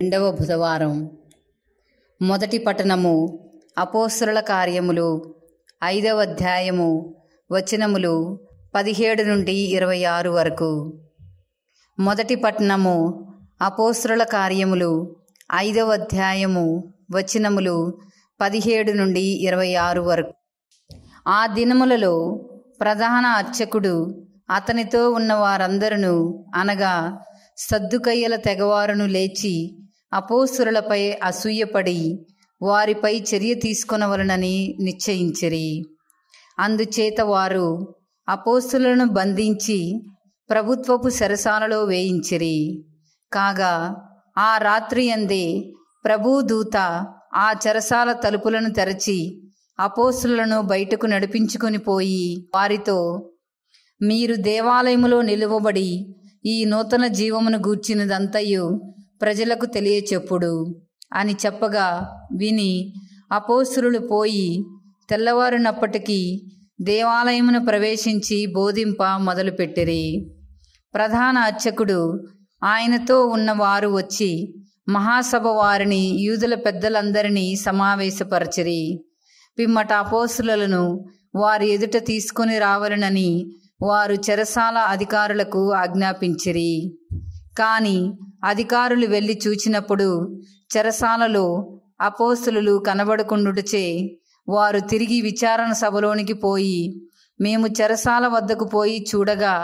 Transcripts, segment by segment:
రెండవ బుధవారం మొదటి పట్టణము అపోసరుల కార్యములు ఐదవ అధ్యాయము వచనములు పదిహేడు నుండి ఇరవై ఆరు వరకు మొదటి పట్టణము అపోసరుల కార్యములు ఐదవ అధ్యాయము వచనములు పదిహేడు నుండి ఇరవై ఆరు వరకు ఆ దినములలో ప్రధాన అర్చకుడు అతనితో ఉన్న వారందరూ అనగా సద్దుకయ్యల తెగవారును లేచి అపోసురులపై అసూయపడి వారిపై చర్య తీసుకొనవలనని నిశ్చయించిరి అందుచేత వారు అపోస్తులను బంధించి ప్రభుత్వపు సరసాలలో వేయించిరి కాగా ఆ రాత్రి అందే దూత ఆ చెరసాల తలుపులను తెరచి అపోస్తులను బయటకు నడిపించుకుని పోయి వారితో మీరు దేవాలయములో నిలువబడి ఈ నూతన జీవమును గూర్చినదంతయు ప్రజలకు తెలియచెప్పుడు అని చెప్పగా విని అపోసురులు పోయి తెల్లవారునప్పటికీ దేవాలయమును ప్రవేశించి బోధింప మొదలుపెట్టిరి ప్రధాన అర్చకుడు ఆయనతో ఉన్నవారు వచ్చి మహాసభ వారిని యూదుల పెద్దలందరినీ సమావేశపరచిరి పిమ్మట అపోసులను వారి ఎదుట తీసుకొని రావాలనని వారు చెరసాల అధికారులకు ఆజ్ఞాపించిరి కానీ అధికారులు వెళ్ళి చూచినప్పుడు చెరసాలలో అపోస్తులు కనబడకుండుటచే వారు తిరిగి విచారణ సభలోనికి పోయి మేము చెరసాల వద్దకు పోయి చూడగా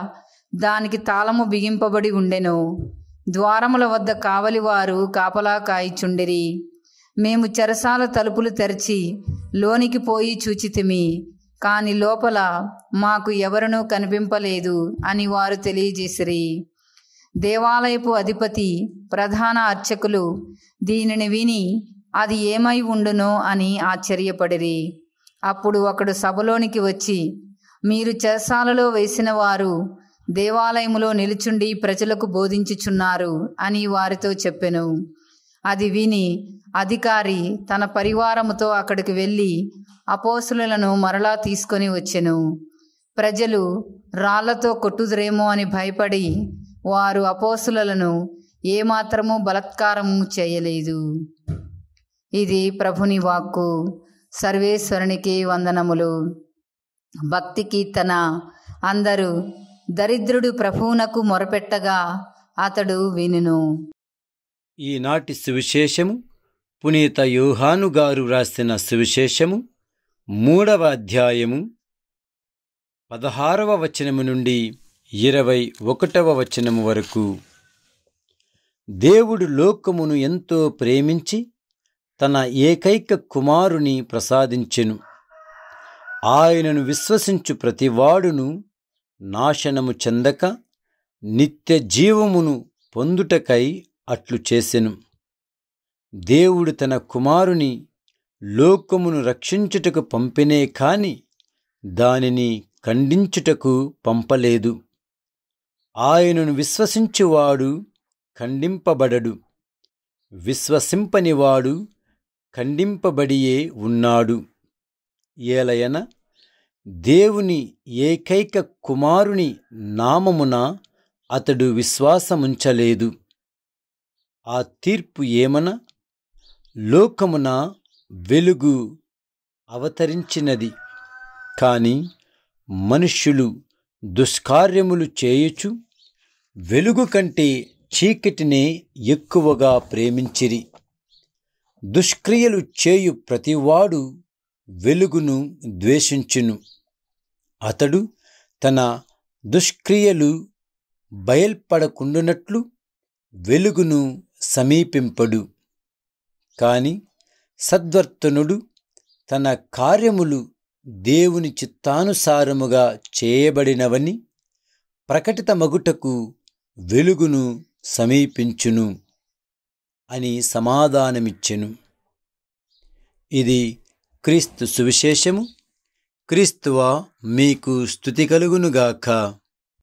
దానికి తాళము బిగింపబడి ఉండెను ద్వారముల వద్ద కావలివారు కాపలా కాయిచుండిరి మేము చెరసాల తలుపులు తెరిచి లోనికి పోయి చూచితిమి కాని లోపల మాకు ఎవరనూ కనిపింపలేదు అని వారు తెలియజేసిరి దేవాలయపు అధిపతి ప్రధాన అర్చకులు దీనిని విని అది ఏమై ఉండునో అని ఆశ్చర్యపడిరి అప్పుడు ఒకడు సభలోనికి వచ్చి మీరు చెరసాలలో వేసిన వారు దేవాలయములో నిలుచుండి ప్రజలకు బోధించుచున్నారు అని వారితో చెప్పెను అది విని అధికారి తన పరివారముతో అక్కడికి వెళ్ళి అపోసులను మరలా తీసుకొని వచ్చెను ప్రజలు రాళ్లతో కొట్టుదురేమో అని భయపడి వారు అపోసులను ఏమాత్రము బలత్కారము చేయలేదు ఇది ప్రభుని వాక్కు సర్వేశ్వరునికి వందనములు భక్తి కీర్తన అందరూ దరిద్రుడు ప్రభువునకు మొరపెట్టగా అతడు వినును ఈనాటి సువిశేషము పునీత యూహాను గారు రాసిన సువిశేషము మూడవ అధ్యాయము పదహారవ వచనము నుండి ఇరవై ఒకటవ వచనము వరకు దేవుడు లోకమును ఎంతో ప్రేమించి తన ఏకైక కుమారుని ప్రసాదించెను ఆయనను విశ్వసించు ప్రతివాడును నాశనము చెందక నిత్య జీవమును పొందుటకై అట్లు చేసెను దేవుడు తన కుమారుని లోకమును రక్షించుటకు పంపినే కాని దానిని ఖండించుటకు పంపలేదు ఆయనను విశ్వసించువాడు ఖండింపబడడు విశ్వసింపనివాడు ఖండింపబడియే ఉన్నాడు ఏలయన దేవుని ఏకైక కుమారుని నామమున అతడు విశ్వాసముంచలేదు ఆ తీర్పు ఏమన లోకమున వెలుగు అవతరించినది కాని మనుష్యులు దుష్కార్యములు చేయుచు వెలుగు కంటే చీకటినే ఎక్కువగా ప్రేమించిరి దుష్క్రియలు చేయు ప్రతివాడు వెలుగును ద్వేషించును అతడు తన దుష్క్రియలు బయల్పడకుండునట్లు వెలుగును సమీపింపడు కాని సద్వర్తనుడు తన కార్యములు దేవుని చిత్తానుసారముగా చేయబడినవని ప్రకటిత మగుటకు వెలుగును సమీపించును అని సమాధానమిచ్చెను ఇది క్రీస్తు సువిశేషము క్రీస్తువా మీకు స్థుతి కలుగునుగాక